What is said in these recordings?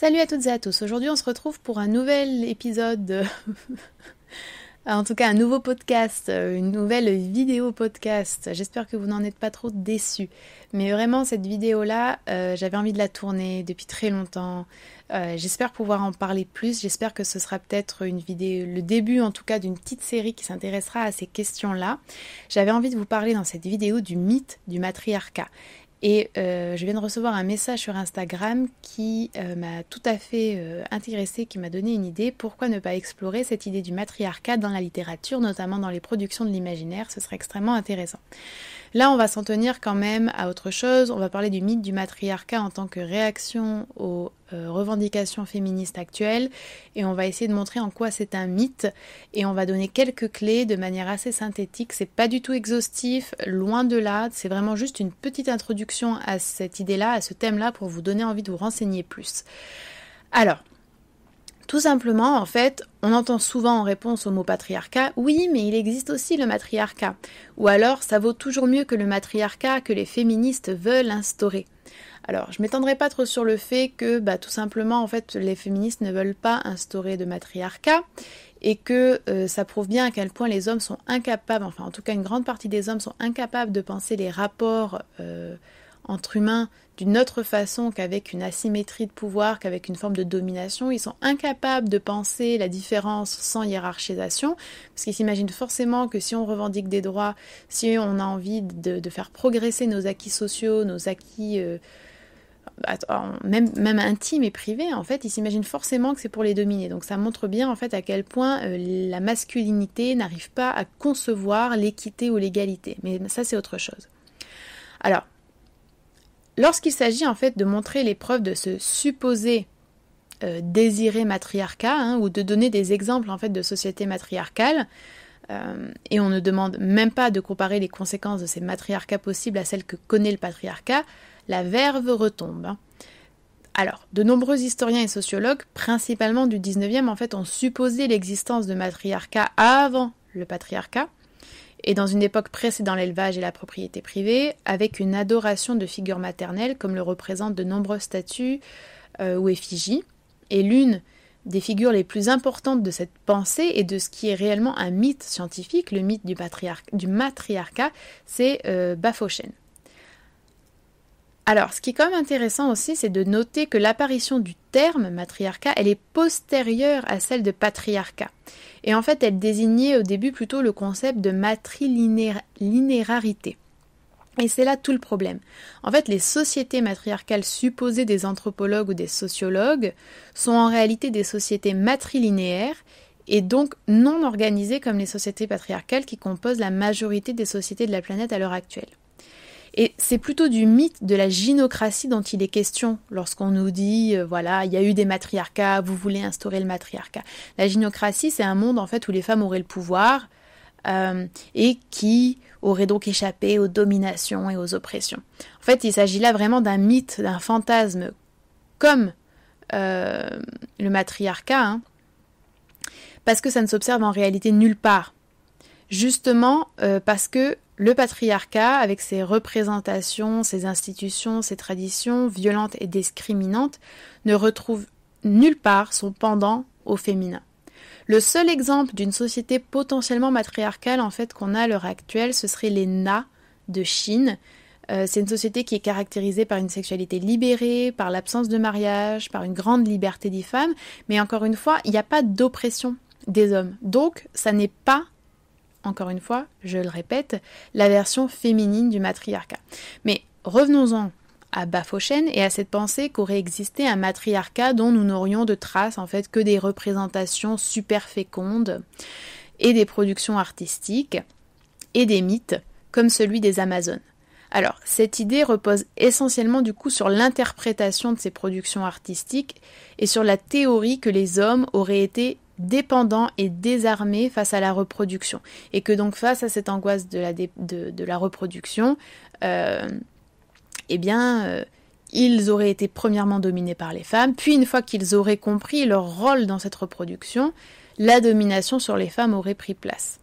Salut à toutes et à tous. Aujourd'hui, on se retrouve pour un nouvel épisode, en tout cas un nouveau podcast, euh, une nouvelle vidéo podcast. J'espère que vous n'en êtes pas trop déçus. Mais vraiment, cette vidéo-là, euh, j'avais envie de la tourner depuis très longtemps. Euh, j'espère pouvoir en parler plus. J'espère que ce sera peut-être une vidéo, le début en tout cas d'une petite série qui s'intéressera à ces questions-là. J'avais envie de vous parler dans cette vidéo du mythe du matriarcat. Et euh, je viens de recevoir un message sur Instagram qui euh, m'a tout à fait intéressé euh, intéressée, qui m'a donné une idée. Pourquoi ne pas explorer cette idée du matriarcat dans la littérature, notamment dans les productions de l'imaginaire Ce serait extrêmement intéressant. Là, on va s'en tenir quand même à autre chose. On va parler du mythe du matriarcat en tant que réaction aux revendications féministes actuelles. Et on va essayer de montrer en quoi c'est un mythe. Et on va donner quelques clés de manière assez synthétique. C'est pas du tout exhaustif, loin de là. C'est vraiment juste une petite introduction à cette idée-là, à ce thème-là, pour vous donner envie de vous renseigner plus. Alors, tout simplement, en fait, on entend souvent en réponse au mot patriarcat, oui, mais il existe aussi le matriarcat. Ou alors, ça vaut toujours mieux que le matriarcat que les féministes veulent instaurer. Alors, je m'étendrai pas trop sur le fait que, bah, tout simplement, en fait, les féministes ne veulent pas instaurer de matriarcat et que euh, ça prouve bien à quel point les hommes sont incapables, enfin, en tout cas, une grande partie des hommes sont incapables de penser les rapports. Euh, entre humains d'une autre façon qu'avec une asymétrie de pouvoir, qu'avec une forme de domination. Ils sont incapables de penser la différence sans hiérarchisation, parce qu'ils s'imaginent forcément que si on revendique des droits, si on a envie de, faire progresser nos acquis sociaux, nos acquis... Euh, même, même et privés en fait, ils s'imaginent forcément que c'est pour les dominer. Donc ça montre bien en fait à quel point euh, la masculinité n'arrive pas à concevoir l'équité ou l'égalité. Mais ça c'est autre chose. Alors, Lorsqu'il s'agit en fait de montrer les preuves de ce supposé euh, désiré matriarcat, hein, ou de donner des exemples en fait de sociétés matriarcales, euh, et on ne demande même pas de comparer les conséquences de ces matriarcats possibles à celles que connaît le patriarcat, la verve retombe. Hein. Alors, de nombreux historiens et sociologues, principalement du 19e, en fait, ont supposé l'existence de matriarcat avant le patriarcat, et dans une époque précédant l'élevage et la propriété privée, avec une adoration de figures maternelles comme le représentent de nombreuses statues euh, ou effigies. Et l'une des figures les plus importantes de cette pensée et de ce qui est réellement un mythe scientifique, le mythe du, du matriarcat, c'est euh, alors, ce qui est quand même intéressant aussi, c'est de noter que l'apparition du terme matriarcat, elle est postérieure à celle de patriarcat. Et en fait, elle désignait au début plutôt le concept de matrilinéarité. Et c'est là tout le problème. En fait, les sociétés matriarcales supposées des anthropologues ou des sociologues sont en réalité des sociétés matrilinéaires et donc non organisées comme les sociétés patriarcales qui composent la majorité des sociétés de la planète à l'heure actuelle. Et c'est plutôt du mythe de la gynocratie dont il est question lorsqu'on nous dit, euh, voilà, il y a eu des matriarcats, vous voulez instaurer le matriarcat. La gynocratie, c'est un monde en fait où les femmes auraient le pouvoir euh, et qui auraient donc échappé aux dominations et aux oppressions. En fait, il s'agit là vraiment d'un mythe, d'un fantasme, comme euh, le matriarcat, hein, parce que ça ne s'observe en réalité nulle part. Justement parce que le patriarcat, avec ses représentations, ses institutions, ses traditions violentes et discriminantes, ne retrouve nulle part son pendant au féminin. Le seul exemple d'une société potentiellement matriarcale en fait qu'on a à l'heure actuelle, ce serait les Na de Chine. Euh, c'est une société qui est caractérisée par une sexualité libérée, par l'absence de mariage, par une grande liberté des femmes, mais encore une fois, il n'y a pas d'oppression des hommes. Donc, ça n'est pas encore une fois, je le répète, la version féminine du matriarcat. Mais revenons-en à Bafochen et à cette pensée qu'aurait existé un matriarcat dont nous n'aurions de traces en fait que des représentations super fécondes et des productions artistiques et des mythes comme celui des Amazones. Alors, cette idée repose essentiellement du coup sur l'interprétation de ces productions artistiques et sur la théorie que les hommes auraient été dépendant et désarmé face à la reproduction. Et que donc face à cette angoisse de la, de, la reproduction, euh, eh bien, euh, ils auraient été premièrement dominés par les femmes, puis une fois qu'ils auraient compris leur rôle dans cette reproduction, la domination sur les femmes aurait pris place.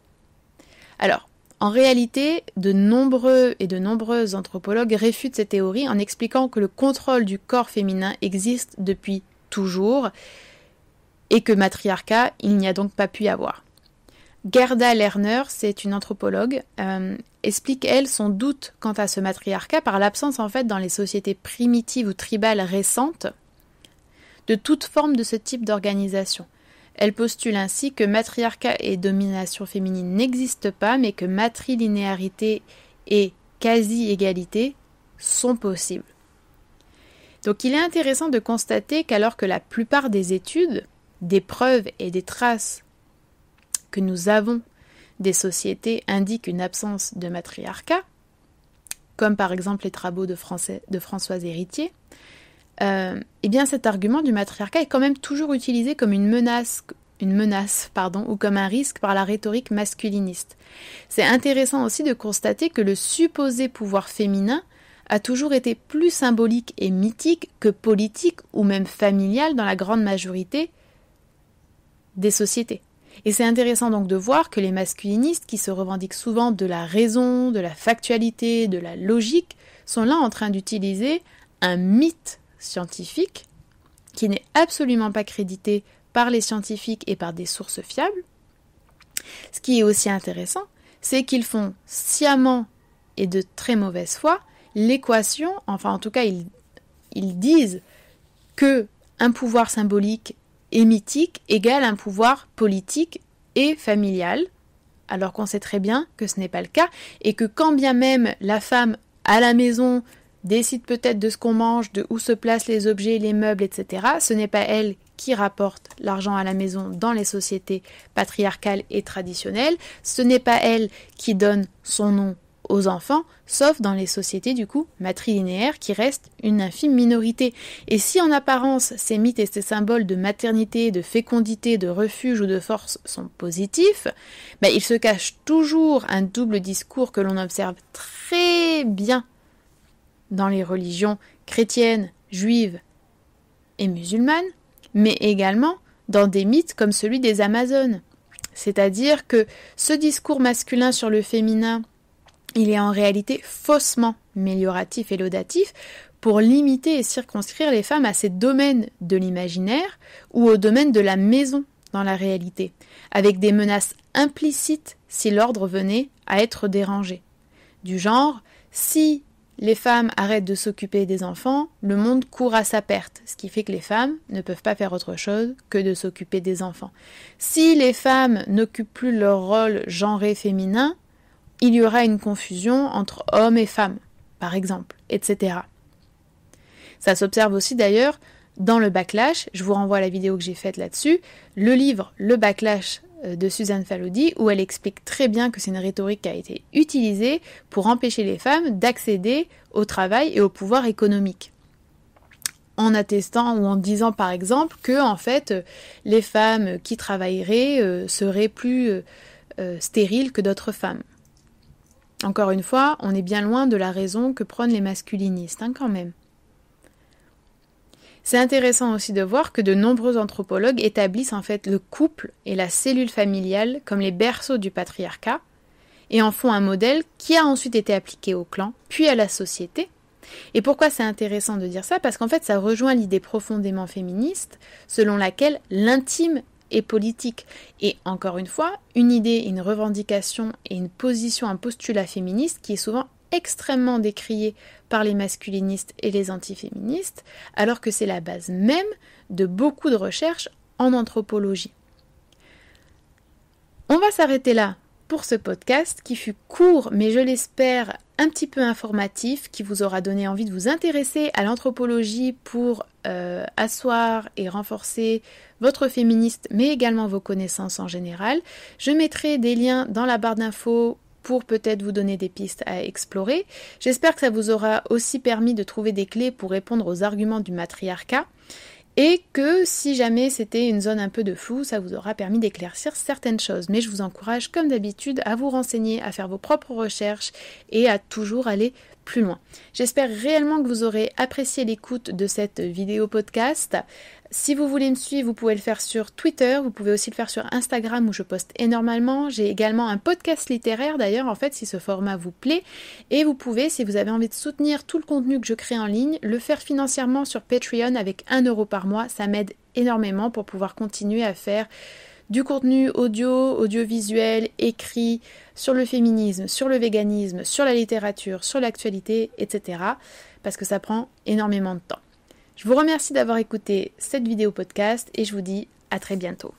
Alors, en réalité, de nombreux et de nombreuses anthropologues réfutent cette théorie en expliquant que le contrôle du corps féminin existe depuis toujours, et que matriarcat, il n'y a donc pas pu y avoir. Gerda Lerner, c'est une anthropologue, euh, explique elle son doute quant à ce matriarcat par l'absence en fait dans les sociétés primitives ou tribales récentes de toute forme de ce type d'organisation. Elle postule ainsi que matriarcat et domination féminine n'existent pas, mais que matrilinéarité et quasi-égalité sont possibles. Donc il est intéressant de constater qu'alors que la plupart des études, des preuves et des traces que nous avons des sociétés indiquent une absence de matriarcat, comme par exemple les travaux de, Françoise Héritier, euh, eh bien cet argument du matriarcat est quand même toujours utilisé comme une menace, une menace pardon, ou comme un risque par la rhétorique masculiniste. C'est intéressant aussi de constater que le supposé pouvoir féminin a toujours été plus symbolique et mythique que politique ou même familial dans la grande majorité des sociétés. Et c'est intéressant donc de voir que les masculinistes, qui se revendiquent souvent de la raison, de la factualité, de la logique, sont là en train d'utiliser un mythe scientifique qui n'est absolument pas crédité par les scientifiques et par des sources fiables. Ce qui est aussi intéressant, c'est qu'ils font sciemment et de très mauvaise foi l'équation, enfin en tout cas ils, disent que un pouvoir symbolique et mythique égale un pouvoir politique et familial, alors qu'on sait très bien que ce n'est pas le cas, et que quand bien même la femme à la maison décide peut-être de ce qu'on mange, de où se placent les objets, les meubles, etc., ce n'est pas elle qui rapporte l'argent à la maison dans les sociétés patriarcales et traditionnelles, ce n'est pas elle qui donne son nom aux enfants, sauf dans les sociétés du coup matrilinéaires qui restent une infime minorité. Et si en apparence ces mythes et ces symboles de maternité, de fécondité, de refuge ou de force sont positifs, ben, il se cache toujours un double discours que l'on observe très bien dans les religions chrétiennes, juives et musulmanes, mais également dans des mythes comme celui des Amazones. C'est-à-dire que ce discours masculin sur le féminin il est en réalité faussement mélioratif et laudatif pour limiter et circonscrire les femmes à ces domaines de l'imaginaire ou au domaine de la maison dans la réalité, avec des menaces implicites si l'ordre venait à être dérangé. Du genre, si les femmes arrêtent de s'occuper des enfants, le monde court à sa perte, ce qui fait que les femmes ne peuvent pas faire autre chose que de s'occuper des enfants. Si les femmes n'occupent plus leur rôle genré féminin, il y aura une confusion entre hommes et femmes, par exemple, etc. Ça s'observe aussi d'ailleurs dans le backlash, je vous renvoie à la vidéo que j'ai faite là-dessus, le livre Le backlash euh, de Suzanne Falodi, où elle explique très bien que c'est une rhétorique qui a été utilisée pour empêcher les femmes d'accéder au travail et au pouvoir économique. En attestant ou en disant par exemple que en fait les femmes qui travailleraient euh, seraient plus euh, stériles que d'autres femmes. Encore une fois, on est bien loin de la raison que prônent les masculinistes, hein, quand même. C'est intéressant aussi de voir que de nombreux anthropologues établissent en fait le couple et la cellule familiale comme les berceaux du patriarcat, et en font un modèle qui a ensuite été appliqué au clan, puis à la société. Et pourquoi c'est intéressant de dire ça Parce qu'en fait, ça rejoint l'idée profondément féministe selon laquelle l'intime et politique. Et encore une fois, une idée, une revendication et une position, un postulat féministe qui est souvent extrêmement décrié par les masculinistes et les antiféministes, alors que c'est la base même de beaucoup de recherches en anthropologie. On va s'arrêter là pour ce podcast qui fut court mais je l'espère un petit peu informatif, qui vous aura donné envie de vous intéresser à l'anthropologie pour euh, asseoir et renforcer votre féministe, mais également vos connaissances en général. Je mettrai des liens dans la barre d'infos pour peut-être vous donner des pistes à explorer. J'espère que ça vous aura aussi permis de trouver des clés pour répondre aux arguments du matriarcat et que si jamais c'était une zone un peu de flou, ça vous aura permis d'éclaircir certaines choses. Mais je vous encourage, comme d'habitude, à vous renseigner, à faire vos propres recherches et à toujours aller plus loin. J'espère réellement que vous aurez apprécié l'écoute de cette vidéo podcast. Si vous voulez me suivre, vous pouvez le faire sur Twitter, vous pouvez aussi le faire sur Instagram où je poste énormément. J'ai également un podcast littéraire d'ailleurs en fait si ce format vous plaît. Et vous pouvez, si vous avez envie de soutenir tout le contenu que je crée en ligne, le faire financièrement sur Patreon avec 1 euro par mois. Ça m'aide énormément pour pouvoir continuer à faire du contenu audio, audiovisuel, écrit, sur le féminisme, sur le véganisme, sur la littérature, sur l'actualité, etc. Parce que ça prend énormément de temps. Je vous remercie d'avoir écouté cette vidéo podcast et je vous dis à très bientôt.